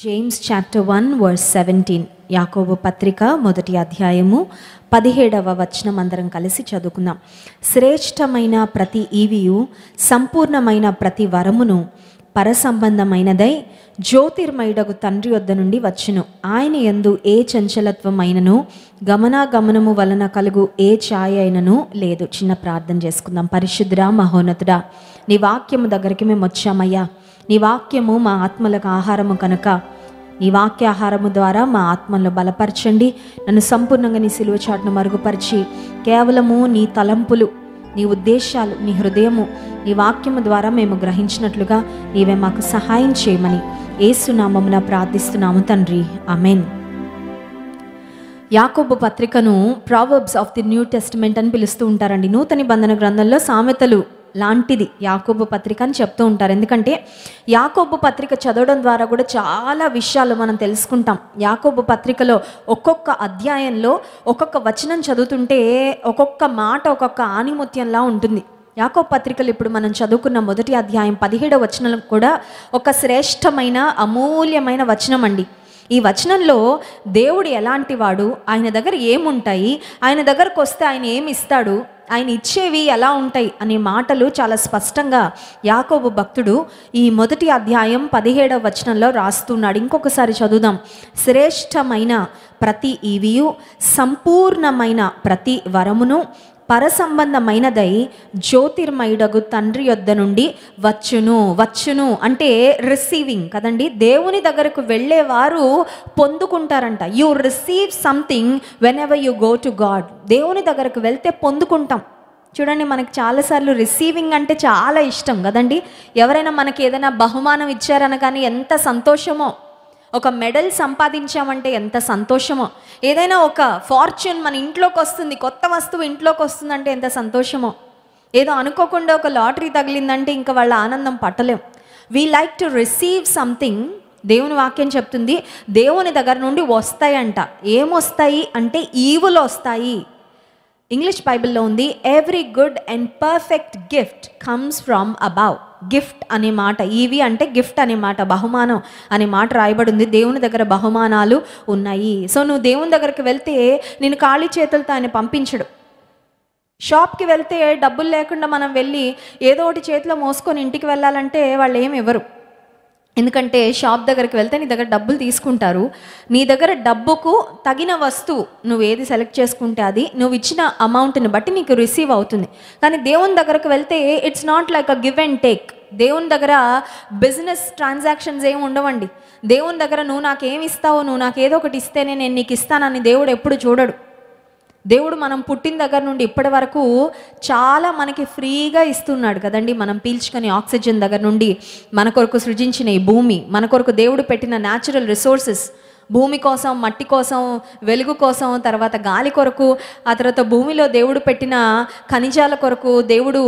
James chapter one verse seventeen యాకోబు పత్రిక మొదటి అధ్యాయము పదిహేడవ వచనం అందరం కలిసి చదువుకుందాం శ్రేష్టమైన ప్రతి ఈవియు సంపూర్ణమైన ప్రతి వరమును పరసంబంధమైనదై జ్యోతిర్మయుడకు తండ్రి వద్ద నుండి వచ్చును ఆయన ఎందు ఏ చంచలత్వమైనను గమనాగమనము వలన కలుగు ఏ ఛాయ అయినను లేదు చిన్న ప్రార్థన చేసుకుందాం పరిశుద్ధ మహోన్నతుడా నీ వాక్యము దగ్గరికి మేము వచ్చామయ్యా నీ వాక్యము మా ఆత్మలకు ఆహారము కనుక నీ వాక్య ఆహారము ద్వారా మా ఆత్మల్లో బలపరచండి నన్ను సంపూర్ణంగా నీ సిలువ చాటును మరుగుపరిచి కేవలము నీ తలంపులు నీ ఉద్దేశాలు నీ హృదయము నీ వాక్యము ద్వారా మేము గ్రహించినట్లుగా నీవే మాకు సహాయం చేయమని ఏసునామమున ప్రార్థిస్తున్నాము తండ్రి అమెన్ యాకోబు పత్రికను Proverbs of the New Testament అని పిలుస్తూ ఉంటారండి నూతన బంధన గ్రంథంలో సామెతలు లాంటిది యాకోబు పత్రిక అని చెప్తూ ఉంటారు ఎందుకంటే యాకోబు పత్రిక చదవడం ద్వారా కూడా చాలా విషయాలు మనం తెలుసుకుంటాం యాకోబు పత్రికలో ఒక్కొక్క అధ్యాయంలో ఒక్కొక్క వచనం చదువుతుంటే ఒక్కొక్క మాట ఒక్కొక్క ఆనిమత్యంలా ఉంటుంది యాకో పత్రికలు ఇప్పుడు మనం చదువుకున్న మొదటి అధ్యాయం పదిహేడవ వచనం కూడా ఒక శ్రేష్టమైన అమూల్యమైన వచనం అండి ఈ వచనంలో దేవుడు ఎలాంటి వాడు ఆయన దగ్గర ఏముంటాయి ఆయన దగ్గరకు వస్తే ఆయన ఏమి ఇస్తాడు ఆయన ఇచ్చేవి ఎలా ఉంటాయి అనే మాటలు చాలా స్పష్టంగా యాకోబు భక్తుడు ఈ మొదటి అధ్యాయం పదిహేడవ వచనంలో రాస్తున్నాడు ఇంకొకసారి చదువుదాం శ్రేష్టమైన ప్రతి ఈవియు సంపూర్ణమైన ప్రతి వరమును పరసంబంధమైనదై జ్యోతిర్మయుడగు తండ్రి యొద్ద నుండి వచ్చును వచ్చును అంటే రిసీవింగ్ కదండి దేవుని దగ్గరకు వెళ్ళేవారు పొందుకుంటారంట you receive something whenever you go to God దేవుని దగ్గరకు వెళ్తే పొందుకుంటాం చూడండి మనకు చాలాసార్లు రిసీవింగ్ అంటే చాలా ఇష్టం కదండి ఎవరైనా మనకి ఏదైనా బహుమానం ఇచ్చారన కానీ ఎంత సంతోషమో ఒక మెడల్ సంపాదించామంటే ఎంత సంతోషమో ఏదైనా ఒక ఫార్చ్యూన్ మన ఇంట్లోకి వస్తుంది కొత్త వస్తువు ఇంట్లోకి వస్తుందంటే ఎంత సంతోషమో ఏదో అనుకోకుండా ఒక లాటరీ తగిలిందంటే ఇంకా వాళ్ళ ఆనందం పట్టలేం we like to receive something దేవుని వాక్యం చెప్తుంది దేవుని దగ్గర నుండి వస్తాయంట ఏమొస్తాయి అంటే ఈవులు వస్తాయి ఇంగ్లీష్ బైబిల్లో ఉంది every good and perfect gift comes from above gift అనే మాట ఇవి అంటే గిఫ్ట్ అనే మాట బహుమానం అనే మాట రాయబడి ఉంది దేవుని దగ్గర బహుమానాలు ఉన్నాయి సో నువ్వు దేవుని దగ్గరకు వెళ్తే నేను ఖాళీ చేతులతో ఆయన పంపించడు షాప్కి వెళ్తే డబ్బులు లేకుండా మనం వెళ్ళి ఏదో ఒకటి చేతిలో మోసుకొని ఇంటికి వెళ్ళాలంటే వాళ్ళు ఏమి ఇవ్వరు ఎందుకంటే షాప్ దగ్గరికి వెళ్తే నీ దగ్గర డబ్బులు తీసుకుంటారు నీ దగ్గర డబ్బుకు తగిన వస్తువు నువ్వు ఏది సెలెక్ట్ చేసుకుంటే అది నువ్వు ఇచ్చిన అమౌంట్ని బట్టి నీకు రిసీవ్ అవుతుంది కానీ దేవుని దగ్గరకు వెళ్తే it's not like a give and take దేవుని దగ్గర బిజినెస్ ట్రాన్సాక్షన్స్ ఏమి ఉండవండి దేవుని దగ్గర నువ్వు నాకేమి ఇస్తావో నువ్వు నాకు ఏదో ఒకటి ఇస్తేనే నేను నీకు ఇస్తానని దేవుడు ఎప్పుడు చూడడు దేవుడు మనం పుట్టిన దగ్గర నుండి ఇప్పటి వరకు చాలా మనకి ఫ్రీగా ఇస్తున్నాడు కదండి మనం పీల్చుకొని ఆక్సిజన్ దగ్గర నుండి మన కొరకు సృజించిన ఈ భూమి మన కొరకు దేవుడు పెట్టిన న్యాచురల్ రిసోర్సెస్ భూమి కోసం మట్టి కోసం వెలుగు కోసం తర్వాత గాలి కొరకు ఆ తర్వాత భూమిలో దేవుడు పెట్టిన ఖనిజాల కొరకు దేవుడు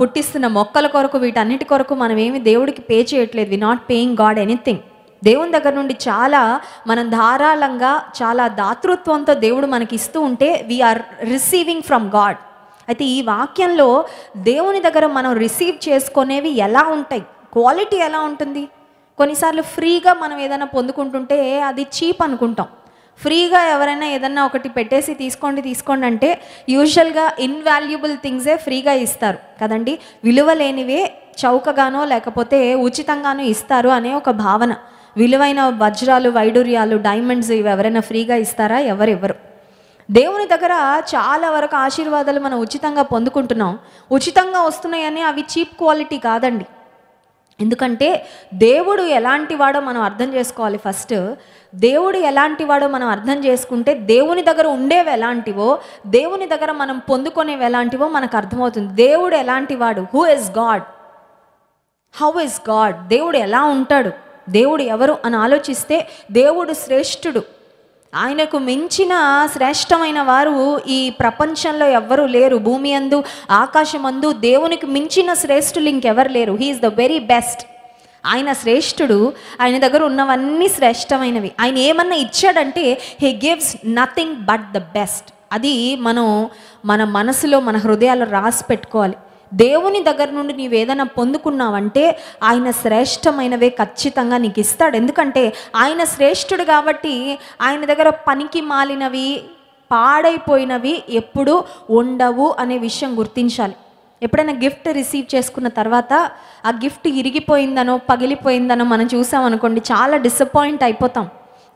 పుట్టిస్తున్న మొక్కల కొరకు వీటన్నిటి కొరకు మనం ఏమి దేవుడికి పే చేయట్లేదు we not paying God anything దేవుని దగ్గర నుండి చాలా మనం ధారాళంగా చాలా దాతృత్వంతో దేవుడు మనకి ఇస్తూ ఉంటే వీఆర్ రిసీవింగ్ ఫ్రమ్ గాడ్ అయితే ఈ వాక్యంలో దేవుని దగ్గర మనం రిసీవ్ చేసుకునేవి ఎలా ఉంటాయి క్వాలిటీ ఎలా ఉంటుంది కొన్నిసార్లు ఫ్రీగా మనం ఏదైనా పొందుకుంటుంటే అది చీప్ అనుకుంటాం ఫ్రీగా ఎవరైనా ఏదన్నా ఒకటి పెట్టేసి తీసుకోండి తీసుకోండి అంటే యూజువల్గా ఇన్వాల్యుబుల్ థింగ్సే ఫ్రీగా ఇస్తారు కదండి విలువ లేనివే చౌకగానో లేకపోతే ఉచితంగానో ఇస్తారు అనే ఒక భావన విలువైన వజ్రాలు వైడూర్యాలు డైమండ్స్ ఇవి ఎవరైనా ఫ్రీగా ఇస్తారా ఎవరెవరు దేవుని దగ్గర చాలా వరకు ఆశీర్వాదాలు మనం ఉచితంగా పొందుకుంటున్నాం ఉచితంగా వస్తున్నాయని అవి చీప్ క్వాలిటీ కాదండి ఎందుకంటే దేవుడు ఎలాంటి వాడో మనం అర్థం చేసుకోవాలి ఫస్ట్ దేవుడు ఎలాంటి వాడో మనం అర్థం చేసుకుంటే దేవుని దగ్గర ఉండేవి ఎలాంటివో దేవుని దగ్గర మనం పొందుకునేవి ఎలాంటివో మనకు అర్థమవుతుంది దేవుడు ఎలాంటి వాడు who is God how is God దేవుడు ఎలా ఉంటాడు దేవుడు ఎవరు అని ఆలోచిస్తే దేవుడు శ్రేష్ఠుడు ఆయనకు మించిన శ్రేష్టమైన వారు ఈ ప్రపంచంలో ఎవ్వరూ లేరు భూమి అందు ఆకాశమందు దేవునికి మించిన శ్రేష్ఠులు ఇంకెవరు లేరు హీఈస్ ద వెరీ బెస్ట్ ఆయన శ్రేష్ఠుడు ఆయన దగ్గర ఉన్నవన్నీ శ్రేష్టమైనవి ఆయన ఏమన్నా ఇచ్చాడంటే he gives nothing but the best అది మనం మన మనసులో మన హృదయాల్లో రాసి పెట్టుకోవాలి దేవుని దగ్గర నుండి నీవు ఏదైనా పొందుకున్నావంటే ఆయన శ్రేష్టమైనవే ఖచ్చితంగా నీకు ఇస్తాడు ఎందుకంటే ఆయన శ్రేష్ఠుడు కాబట్టి ఆయన దగ్గర పనికి మాలినవి పాడైపోయినవి ఎప్పుడు ఉండవు అనే విషయం గుర్తించాలి ఎప్పుడైనా గిఫ్ట్ రిసీవ్ చేసుకున్న తర్వాత ఆ గిఫ్ట్ ఇరిగిపోయిందనో పగిలిపోయిందనో మనం చూసామనుకోండి చాలా డిసప్పాయింట్ అయిపోతాం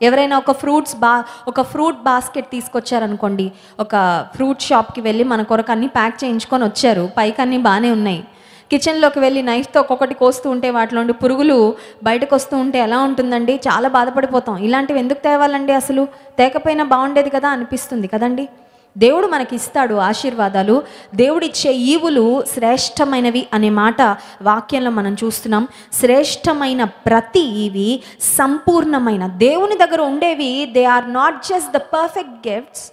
ఎవరైనా ఒక ఫ్రూట్స్ బా ఒక ఫ్రూట్ బాస్కెట్ తీసుకొచ్చారనుకోండి ఒక ఫ్రూట్ షాప్కి వెళ్ళి మన కొరకు అన్నీ ప్యాక్ చేయించుకొని వచ్చారు పైకి అన్నీ బాగానే ఉన్నాయి కిచెన్లోకి వెళ్ళి నైఫ్తో ఒక్కొక్కటి కోస్తూ ఉంటే వాటిలో పురుగులు బయటకు వస్తూ ఉంటే ఎలా ఉంటుందండి చాలా బాధపడిపోతాం ఇలాంటివి ఎందుకు తేవాలండి అసలు తేకపోయినా బాగుండేది కదా అనిపిస్తుంది కదండీ దేవుడు మనకి ఇస్తాడు ఆశీర్వాదాలు దేవుడిచ్చే ఈవులు శ్రేష్టమైనవి అనే మాట వాక్యంలో మనం చూస్తున్నాం శ్రేష్టమైన ప్రతి ఈవి సంపూర్ణమైన దేవుని దగ్గర ఉండేవి they are not just the perfect gifts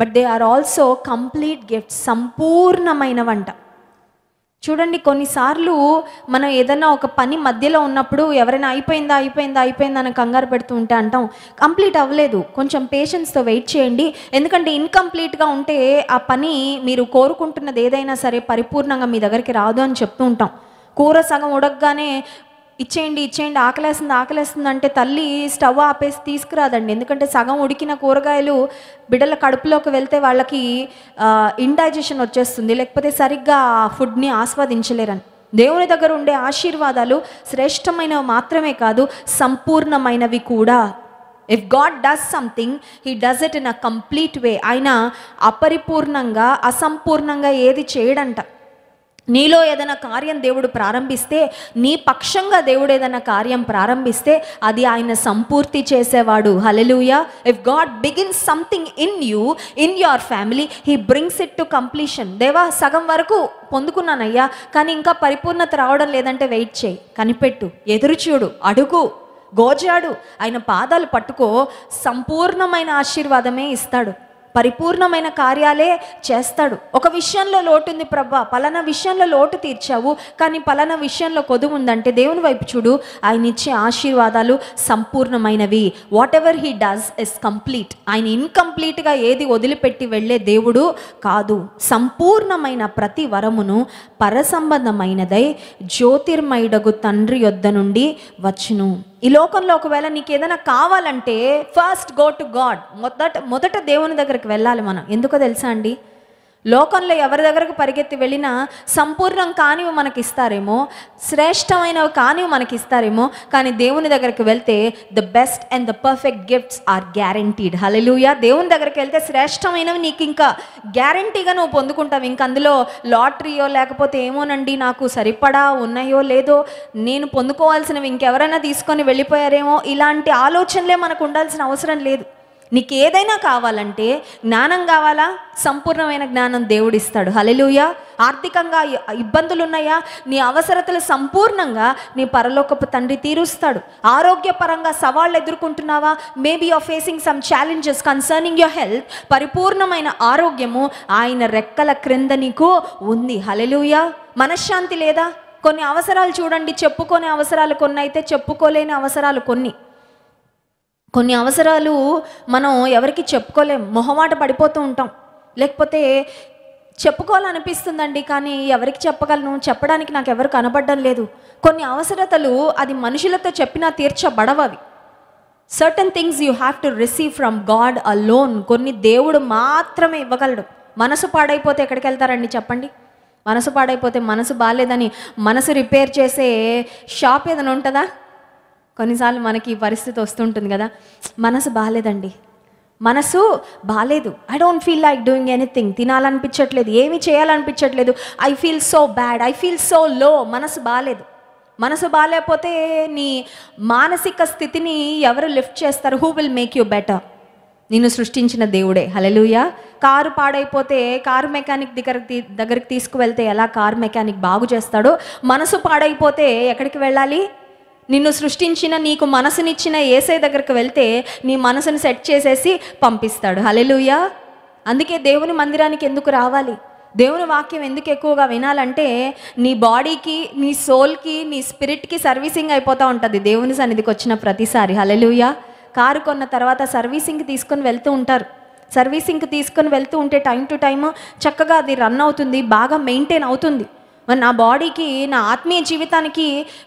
but they are also complete gifts సంపూర్ణమైనవంట చూడండి కొన్నిసార్లు మనం ఏదైనా ఒక పని మధ్యలో ఉన్నప్పుడు ఎవరైనా అయిపోయిందా అయిపోయిందా అయిపోయిందా అని కంగారు పెడుతూ ఉంటే అంటాం కంప్లీట్ అవ్వలేదు కొంచెం పేషెన్స్తో వెయిట్ చేయండి ఎందుకంటే ఇన్కంప్లీట్గా ఉంటే ఆ పని మీరు కోరుకుంటున్నది ఏదైనా సరే పరిపూర్ణంగా మీ దగ్గరికి రాదు అని చెప్తూ ఉంటాం కూర సగం ఉడగగానే ఇచ్చేయండి ఇచ్చేయండి ఆకలేస్తుంది ఆకలేస్తుంది అంటే తల్లి స్టవ్ ఆపేసి తీసుకురాదండి ఎందుకంటే సగం ఉడికిన కూరగాయలు బిడ్డల కడుపులోకి వెళ్తే వాళ్ళకి ఇండైజెషన్ వచ్చేస్తుంది లేకపోతే సరిగ్గా ఆ ఫుడ్ని ఆస్వాదించలేరని దేవుని దగ్గర ఉండే ఆశీర్వాదాలు శ్రేష్టమైనవి మాత్రమే కాదు సంపూర్ణమైనవి కూడా if God does something he does it in a complete way ఆయన అపరిపూర్ణంగా అసంపూర్ణంగా ఏది చేయడంట నీలో ఏదైనా కార్యం దేవుడు ప్రారంభిస్తే నీ పక్షంగా దేవుడు ఏదైనా కార్యం ప్రారంభిస్తే అది ఆయన సంపూర్తి చేసేవాడు hallelujah if God begin something in you in your family he brings it to completion దేవా సగం వరకు పొందుకున్నానయ్యా కానీ ఇంకా పరిపూర్ణత రావడం లేదంటే వెయిట్ చేయి కనిపెట్టు ఎదురుచూడు అడుగు గోజాడు ఆయన పాదాలు పట్టుకో సంపూర్ణమైన ఆశీర్వాదమే ఇస్తాడు పరిపూర్ణమైన కార్యాలే చేస్తాడు ఒక విషయంలో లోటుంది ప్రభా పలానా విషయంలో లోటు తీర్చావు కానీ పలానా విషయంలో కొదువు ఉందంటే దేవుని వైపు చూడు ఆయన ఇచ్చే ఆశీర్వాదాలు సంపూర్ణమైనవి whatever he does is complete ఆయన ఇన్కంప్లీట్గా ఏది వదిలిపెట్టి వెళ్ళే దేవుడు కాదు సంపూర్ణమైన ప్రతి వరమును పరసంబంధమైనదై జ్యోతిర్మయుడగు తండ్రి యొద్ద నుండి వచ్చును ఈ లోకంలో ఒకవేళ నీకు ఏదైనా కావాలంటే ఫస్ట్ గో టు గాడ్ మొదట మొదట దేవుని దగ్గరికి వెళ్ళాలి మనం ఎందుకో తెలుసా అండి లోకంలో ఎవరి దగ్గరకు పరిగెత్తి వెళ్ళినా సంపూర్ణం కానివి మనకి ఇస్తారేమో శ్రేష్టమైనవి కానివి మనకి ఇస్తారేమో కానీ దేవుని దగ్గరికి వెళ్తే the best and the perfect gifts are guaranteed hallelujah దేవుని దగ్గరికి వెళ్తే శ్రేష్టమైనవి నీకు ఇంకా గ్యారంటీగా నువ్వు పొందుకుంటావు ఇంక అందులో లాటరీయో లేకపోతే ఏమోనండి నాకు సరిపడా ఉన్నాయో లేదో నేను పొందుకోవాల్సినవి ఇంకెవరైనా తీసుకొని వెళ్ళిపోయారేమో ఇలాంటి ఆలోచనలే మనకు ఉండాల్సిన అవసరం లేదు నీకు ఏదైనా కావాలంటే జ్ఞానం కావాలా సంపూర్ణమైన జ్ఞానం దేవుడిస్తాడు హలెలుయ ఆర్థికంగా ఇబ్బందులు ఉన్నాయా నీ అవసరతలు సంపూర్ణంగా నీ పరలోకపు తండ్రి తీరుస్తాడు ఆరోగ్యపరంగా సవాళ్ళు ఎదుర్కొంటున్నావా maybe are facing some challenges concerning your health పరిపూర్ణమైన ఆరోగ్యము ఆయన రెక్కల క్రింద నీకు ఉంది హలెలుయ మనశ్శాంతి లేదా కొన్ని అవసరాలు చూడండి చెప్పుకోని అవసరాలు కొన్ని అయితే చెప్పుకోలేని అవసరాలు కొన్ని కొన్ని అవసరాలు మనం ఎవరికి చెప్పుకోలేం మొహమాట పడిపోతూ ఉంటాం లేకపోతే చెప్పుకోవాలనిపిస్తుందండి కానీ ఎవరికి చెప్పగలను చెప్పడానికి నాకు ఎవరు కనబడడం లేదు కొన్ని అవసరతలు అది మనుషులతో చెప్పినా తీర్చబడవవి certain things you have to receive from God alone కొన్ని దేవుడు మాత్రమే ఇవ్వగలడు మనసు పాడైపోతే ఎక్కడికి వెళ్తారండి చెప్పండి మనసు పాడైపోతే మనసు బాగాలేదని మనసు రిపేర్ చేసే షాప్ ఏదైనా ఉంటుందా కొన్నిసార్లు మనకి పరిస్థితి వస్తుంటుంది కదా మనసు బాగాలేదండి మనసు బాగాలేదు I don't feel like doing anything తినాలనిపించట్లేదు ఏమి చేయాలనిపించట్లేదు I feel so bad I feel so low మనసు బాగాలేదు మనసు బాగాలేకపోతే నీ మానసిక స్థితిని ఎవరు లిఫ్ట్ చేస్తారు who will make you better నిన్ను సృష్టించిన దేవుడే హలెలుయ కారు పాడైపోతే కారు మెకానిక్ దగ్గర దగ్గరికి తీసుకువెళ్తే ఎలా కారు మెకానిక్ బాగు చేస్తాడో మనసు పాడైపోతే ఎక్కడికి వెళ్ళాలి నిన్ను సృష్టించిన నీకు మనసునిచ్చిన ఏసై దగ్గరకు వెళ్తే నీ మనసును సెట్ చేసేసి పంపిస్తాడు హలెలుయా అందుకే దేవుని మందిరానికి ఎందుకు రావాలి దేవుని వాక్యం ఎందుకు ఎక్కువగా వినాలంటే నీ బాడీకి నీ సోల్కి నీ స్పిరిట్కి సర్వీసింగ్ అయిపోతూ ఉంటుంది దేవుని సన్నిధికి వచ్చిన ప్రతిసారి హలెలుయా కారు కొన్న తర్వాత సర్వీసింగ్కి తీసుకొని వెళ్తూ ఉంటారు సర్వీసింగ్కి తీసుకొని వెళ్తూ ఉంటే టైం టు టైం చక్కగా అది రన్ అవుతుంది బాగా మెయింటైన్ అవుతుంది మరి నా బాడీకి నా ఆత్మీయ జీవితానికి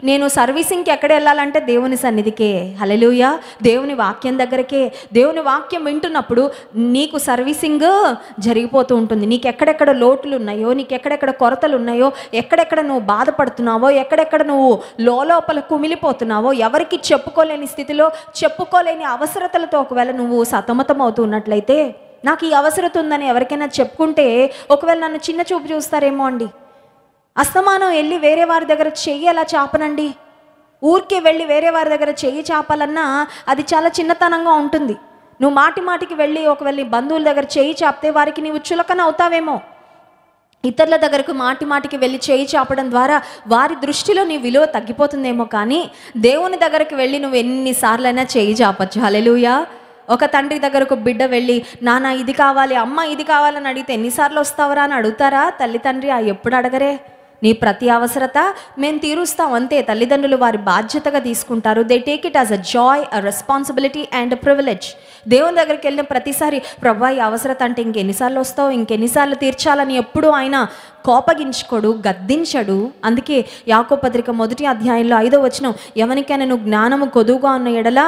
నేను సర్వీసింగ్కి ఎక్కడ వెళ్ళాలంటే దేవుని సన్నిధికే హలలుయ దేవుని వాక్యం దగ్గరకే దేవుని వాక్యం వింటున్నప్పుడు నీకు సర్వీసింగ్ జరిగిపోతూ ఉంటుంది నీకు ఎక్కడెక్కడ లోటులు ఉన్నాయో నీకు ఎక్కడెక్కడ కొరతలు ఉన్నాయో ఎక్కడెక్కడ నువ్వు బాధపడుతున్నావో ఎక్కడెక్కడ నువ్వు లోపల కుమిలిపోతున్నావో ఎవరికి చెప్పుకోలేని స్థితిలో చెప్పుకోలేని అవసరతలతో ఒకవేళ నువ్వు సతమతం అవుతున్నట్లయితే నాకు ఈ అవసరత ఉందని ఎవరికైనా చెప్పుకుంటే ఒకవేళ నన్ను చిన్న చూపు చూస్తారేమో అండి అస్తమానం వెళ్ళి వేరే వారి దగ్గర చెయ్యి ఎలా చాపనండి ఊరికే వెళ్ళి వేరే వారి దగ్గర చెయ్యి చాపాలన్నా అది చాలా చిన్నతనంగా ఉంటుంది నువ్వు మాటి మాటికి వెళ్ళి ఒకవేళ నీ బంధువుల దగ్గర చేయి చాపితే వారికి నీవు చులకన అవుతావేమో ఇతరుల దగ్గరకు మాటి మాటికి వెళ్ళి చేయి చాపడం ద్వారా వారి దృష్టిలో నీ విలువ తగ్గిపోతుందేమో కానీ దేవుని దగ్గరకు వెళ్ళి నువ్వు ఎన్నిసార్లైనా చేయి చాపచ్చు హలెలుయా ఒక తండ్రి దగ్గరకు బిడ్డ వెళ్ళి నాన్న ఇది కావాలి అమ్మ ఇది కావాలని అడిగితే ఎన్నిసార్లు వస్తావరా అని అడుగుతారా తల్లి తండ్రి ఆ ఎప్పుడు అడగరే నీ ప్రతి అవసరత మేము తీరుస్తాం అంతే తల్లిదండ్రులు వారి బాధ్యతగా తీసుకుంటారు they take it as a joy a responsibility and privilege దేవుని దగ్గరికి వెళ్ళిన ప్రతిసారి ప్రభా ఈ అవసరత అంటే ఇంకెన్నిసార్లు వస్తావు ఇంకెన్నిసార్లు తీర్చాలని ఎప్పుడూ ఆయన కోపగించుకోడు గద్దించడు అందుకే యాకోపత్రిక మొదటి అధ్యాయంలో ఐదో వచనం ఎవరికైనా నువ్వు జ్ఞానము కొదువుగా ఉన్న ఎడల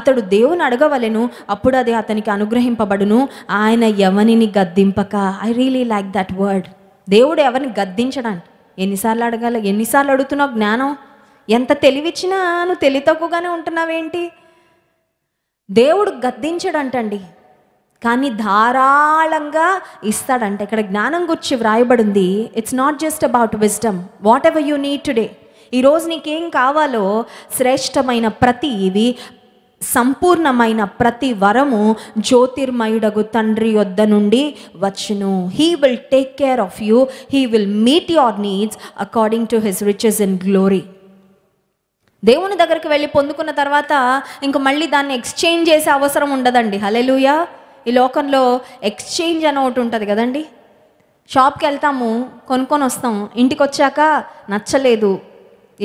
అతడు దేవుని అడగవలెను అప్పుడు అది అతనికి అనుగ్రహింపబడును ఆయన ఎవనిని గద్దింపక I really like that word దేవుడు ఎవరిని గద్దించడానికి ఎన్నిసార్లు అడగాల ఎన్నిసార్లు అడుగుతున్నావు జ్ఞానం ఎంత తెలివిచ్చినా నువ్వు తెలివి తక్కువగానే ఉంటున్నావేంటి దేవుడు గద్దించడంటండి కానీ ధారాళంగా ఇస్తాడంట ఇక్కడ జ్ఞానం గుర్చి వ్రాయబడింది it's not just about wisdom whatever you need today ఈరోజు నీకేం కావాలో శ్రేష్టమైన ప్రతి ఇవి సంపూర్ణమైన ప్రతి వరము జ్యోతిర్మయుడగు తండ్రి వద్ద నుండి వచ్చును he will take care of you he will meet your needs according to his riches in glory దేవుని దగ్గరికి వెళ్ళి పొందుకున్న తర్వాత ఇంక మళ్ళీ దాన్ని ఎక్స్చేంజ్ చేసే అవసరం ఉండదండి హలెలుయ ఈ లోకంలో ఎక్స్చేంజ్ అని ఒకటి ఉంటుంది కదండి షాప్కి వెళ్తాము కొనుక్కొని వస్తాం ఇంటికి వచ్చాక నచ్చలేదు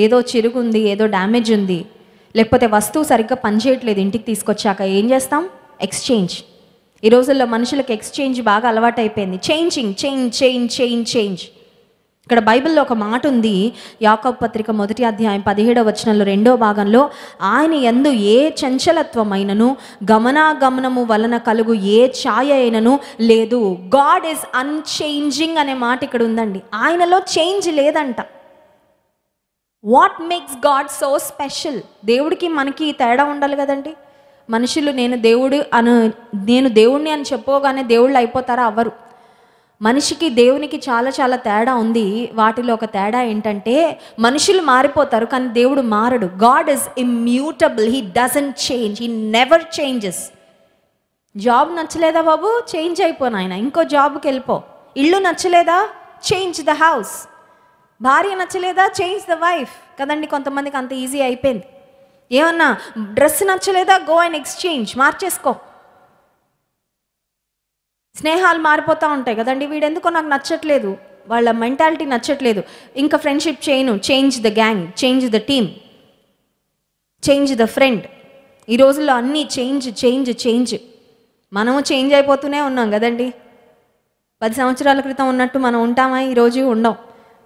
ఏదో చిరుగుంది ఏదో డ్యామేజ్ ఉంది లేకపోతే వస్తువు సరిగ్గా పనిచేయట్లేదు ఇంటికి తీసుకొచ్చాక ఏం చేస్తాం ఎక్స్చేంజ్ ఈ రోజుల్లో మనుషులకు ఎక్స్చేంజ్ బాగా అలవాటైపోయింది changing change change change change ఇక్కడ బైబిల్లో ఒక మాట ఉంది యాకబ్ పత్రిక మొదటి అధ్యాయం పదిహేడవ వచనంలో రెండో భాగంలో ఆయన ఎందు ఏ చంచలత్వమైనను గమనాగమనము వలన కలుగు ఏ ఛాయ అయినను లేదు గాడ్ ఈజ్ అన్చేంజింగ్ అనే మాట ఇక్కడ ఉందండి ఆయనలో చేంజ్ లేదంట what makes God so special దేవుడికి మనకి తేడా ఉండాలి కదండి మనుషులు నేను దేవుడు అను నేను దేవుణ్ణి అని చెప్పుకోగానే దేవుళ్ళు అయిపోతారా అవ్వరు మనిషికి దేవునికి చాలా చాలా తేడా ఉంది వాటిలో ఒక తేడా ఏంటంటే మనుషులు మారిపోతారు కానీ దేవుడు మారడు God is immutable he doesn't change he never changes job నచ్చలేదా బాబు చేంజ్ అయిపో నాయన ఇంకో జాబ్కి వెళ్ళిపో ఇల్లు నచ్చలేదా చేంజ్ ద హౌస్ భార్య నచ్చలేదా చేంజ్ ద వైఫ్ కదండి కొంతమందికి అంత ఈజీ అయిపోయింది ఏమన్నా డ్రెస్ నచ్చలేదా గో అండ్ ఎక్స్చేంజ్ మార్చేసుకో స్నేహాలు మారిపోతూ ఉంటాయి కదండి వీడెందుకో నాకు నచ్చట్లేదు వాళ్ళ మెంటాలిటీ నచ్చట్లేదు ఇంకా ఫ్రెండ్షిప్ చేయను change the gang change the team change the friend ఈ రోజుల్లో అన్నీ చేంజ్ చేంజ్ చేంజ్ మనము చేంజ్ అయిపోతూనే ఉన్నాం కదండి పది సంవత్సరాల క్రితం ఉన్నట్టు మనం ఉంటామా ఈరోజు ఉండం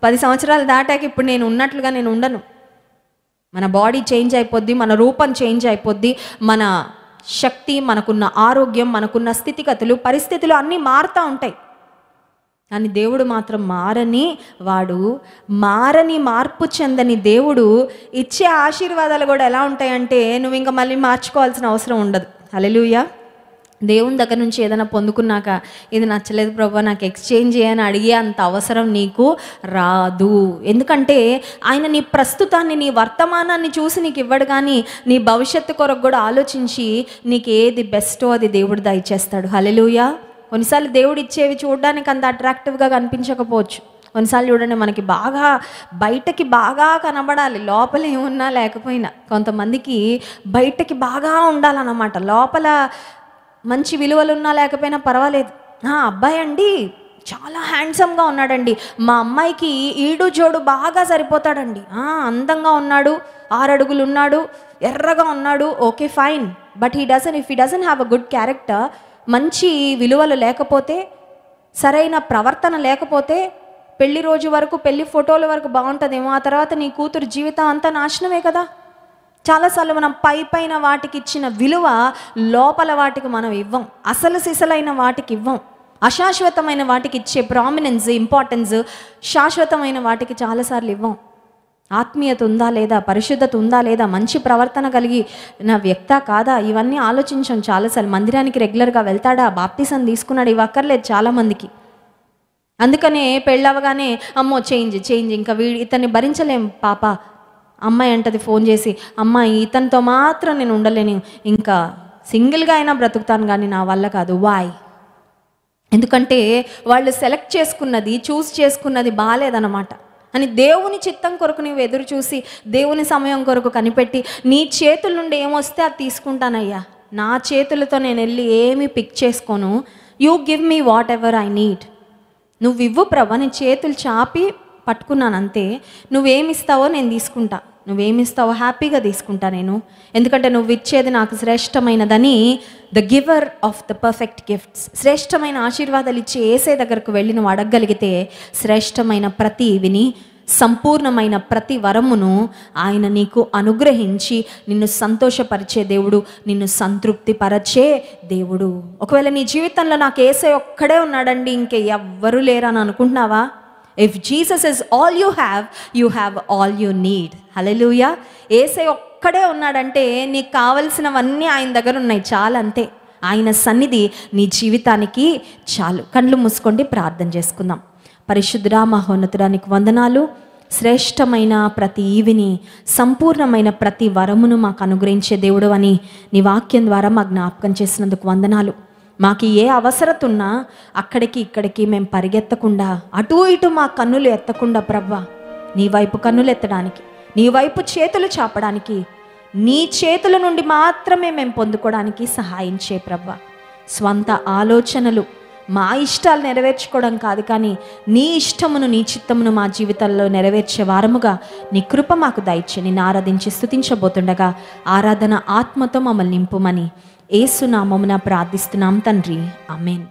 పది సంవత్సరాలు దాటాక ఇప్పుడు నేను ఉన్నట్లుగా నేను ఉండను మన బాడీ చేంజ్ అయిపోద్ది మన రూపం చేంజ్ అయిపోద్ది మన శక్తి మనకున్న ఆరోగ్యం మనకున్న స్థితిగతులు పరిస్థితులు అన్నీ మారుతూ ఉంటాయి కానీ దేవుడు మాత్రం మారని వాడు మారని మార్పు చెందని దేవుడు ఇచ్చే ఆశీర్వాదాలు కూడా ఎలా ఉంటాయంటే నువ్వు ఇంకా మళ్ళీ మార్చుకోవాల్సిన అవసరం ఉండదు అలెలుయా దేవుని దగ్గర నుంచి ఏదైనా పొందుకున్నాక ఇది నచ్చలేదు ప్రభా నాకు ఎక్స్చేంజ్ చేయని అడిగే అంత అవసరం నీకు రాదు ఎందుకంటే ఆయన నీ ప్రస్తుతాన్ని నీ వర్తమానాన్ని చూసి నీకు ఇవ్వడు కానీ నీ భవిష్యత్తు కొరకు కూడా ఆలోచించి నీకు ఏది బెస్టో అది దేవుడు దయచేస్తాడు హలెలుయా కొన్నిసార్లు దేవుడు ఇచ్చేవి చూడడానికి అంత అట్రాక్టివ్గా కనిపించకపోవచ్చు కొన్నిసార్లు చూడండి మనకి బాగా బయటకి బాగా కనబడాలి లోపల ఏమున్నా లేకపోయినా కొంతమందికి బయటకి బాగా ఉండాలన్నమాట లోపల మంచి విలువలు ఉన్నా లేకపోయినా పర్వాలేదు అబ్బాయి అండి చాలా హ్యాండ్సమ్గా ఉన్నాడండి మా అమ్మాయికి ఈడు జోడు బాగా సరిపోతాడండి అందంగా ఉన్నాడు ఆరడుగులు ఉన్నాడు ఎర్రగా ఉన్నాడు okay fine but he doesn't if he doesn't have a good character మంచి విలువలు లేకపోతే సరైన ప్రవర్తన లేకపోతే పెళ్లి రోజు వరకు పెళ్లి ఫోటోల వరకు బాగుంటుందేమో ఆ తర్వాత నీ కూతురు జీవితం అంతా నాశనమే కదా చాలాసార్లు మనం పై పైన వాటికి ఇచ్చిన విలువ లోపల వాటికి మనం ఇవ్వం అసలు సిసలైన వాటికి ఇవ్వం అశాశ్వతమైన వాటికి ఇచ్చే ప్రామినెన్స్ ఇంపార్టెన్స్ శాశ్వతమైన వాటికి చాలాసార్లు ఇవ్వం ఆత్మీయత ఉందా లేదా పరిశుద్ధత ఉందా లేదా మంచి ప్రవర్తన కలిగి నా వ్యక్త కాదా ఇవన్నీ ఆలోచించాం చాలాసార్లు మందిరానికి రెగ్యులర్గా వెళ్తాడా బాప్తిసం తీసుకున్నాడు ఇవి అక్కర్లేదు చాలామందికి అందుకనే పెళ్ళవగానే అమ్మో చేంజ్ చేంజ్ ఇంకా వీడి ఇతన్ని భరించలేం పాప అమ్మాయి అంటది ఫోన్ చేసి అమ్మాయి ఇతనితో మాత్రం నేను ఉండలేను ఇంకా సింగిల్గా అయినా బ్రతుకుతాను కానీ నా వల్ల కాదు వాయ్ ఎందుకంటే వాళ్ళు సెలెక్ట్ చేసుకున్నది చూస్ చేసుకున్నది బాగాలేదన్నమాట అని దేవుని చిత్తం కొరకు నువ్వు ఎదురు చూసి దేవుని సమయం కొరకు కనిపెట్టి నీ చేతుల నుండి ఏమొస్తే అది తీసుకుంటానయ్యా నా చేతులతో నేను వెళ్ళి ఏమీ పిక్ చేసుకోను you give me whatever I need నువ్వు ఇవ్వు ప్రభా నీ చేతులు చాపి పట్టుకున్నాను అంతే నువ్వేమిస్తావో నేను తీసుకుంటా నువ్వేమిస్తావో హ్యాపీగా తీసుకుంటా నేను ఎందుకంటే నువ్వు ఇచ్చేది నాకు శ్రేష్టమైనదని the giver of the perfect gifts శ్రేష్టమైన ఆశీర్వాదాలు ఇచ్చి ఏసే దగ్గరకు వెళ్ళి నువ్వు అడగగలిగితే శ్రేష్టమైన ప్రతి విని సంపూర్ణమైన ప్రతి వరమును ఆయన నీకు అనుగ్రహించి నిన్ను సంతోషపరిచే దేవుడు నిన్ను సంతృప్తి పరచే దేవుడు ఒకవేళ నీ జీవితంలో నాకు ఏసే ఒక్కడే ఉన్నాడండి ఇంకే ఎవ్వరూ లేరని అనుకుంటున్నావా if Jesus is all you have you have all you need hallelujah ఏసై ఒక్కడే ఉన్నాడంటే నీకు కావలసినవన్నీ ఆయన దగ్గర ఉన్నాయి చాలు అంతే ఆయన సన్నిధి నీ జీవితానికి చాలు కండ్లు మూసుకోండి ప్రార్థన చేసుకుందాం పరిశుద్ధుడా మహోన్నతురానికి వందనాలు శ్రేష్టమైన ప్రతి ఈవిని సంపూర్ణమైన ప్రతి వరమును మాకు అనుగ్రహించే దేవుడు అని నీ వాక్యం ద్వారా మా జ్ఞాపకం చేసినందుకు వందనాలు మాకు ఏ అవసరత ఉన్నా అక్కడికి ఇక్కడికి మేము పరిగెత్తకుండా అటు ఇటు మా కన్నులు ఎత్తకుండా ప్రవ్వా నీ వైపు కన్నులు ఎత్తడానికి నీ వైపు చేతులు చాపడానికి నీ చేతుల నుండి మాత్రమే మేము పొందుకోవడానికి సహాయం చే ప్రవ్వ స్వంత ఆలోచనలు మా ఇష్టాలు నెరవేర్చుకోవడం కాదు కానీ నీ ఇష్టమును నీ చిత్తమును మా జీవితంలో నెరవేర్చే వారముగా నీ కృప మాకు దయచే నిన్ను ఆరాధించి స్థుతించబోతుండగా ఆరాధన ఆత్మతో మమ్మల్ని నింపుమని ఏసునామమున ప్రార్థిస్తున్నాం తండ్రి అమేన్